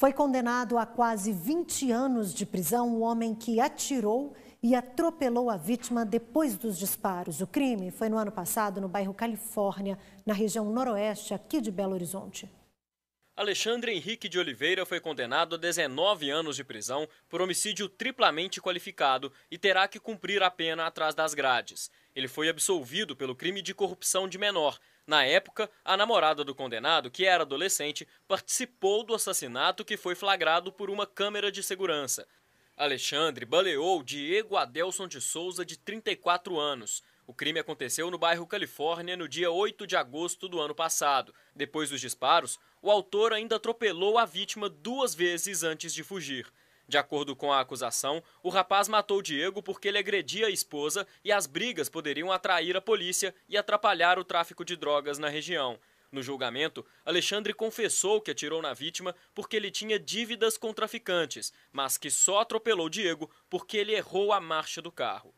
Foi condenado a quase 20 anos de prisão o homem que atirou e atropelou a vítima depois dos disparos. O crime foi no ano passado no bairro Califórnia, na região noroeste aqui de Belo Horizonte. Alexandre Henrique de Oliveira foi condenado a 19 anos de prisão por homicídio triplamente qualificado e terá que cumprir a pena atrás das grades. Ele foi absolvido pelo crime de corrupção de menor. Na época, a namorada do condenado, que era adolescente, participou do assassinato que foi flagrado por uma câmera de segurança. Alexandre baleou Diego Adelson de Souza, de 34 anos. O crime aconteceu no bairro Califórnia no dia 8 de agosto do ano passado. Depois dos disparos, o autor ainda atropelou a vítima duas vezes antes de fugir. De acordo com a acusação, o rapaz matou Diego porque ele agredia a esposa e as brigas poderiam atrair a polícia e atrapalhar o tráfico de drogas na região. No julgamento, Alexandre confessou que atirou na vítima porque ele tinha dívidas com traficantes, mas que só atropelou Diego porque ele errou a marcha do carro.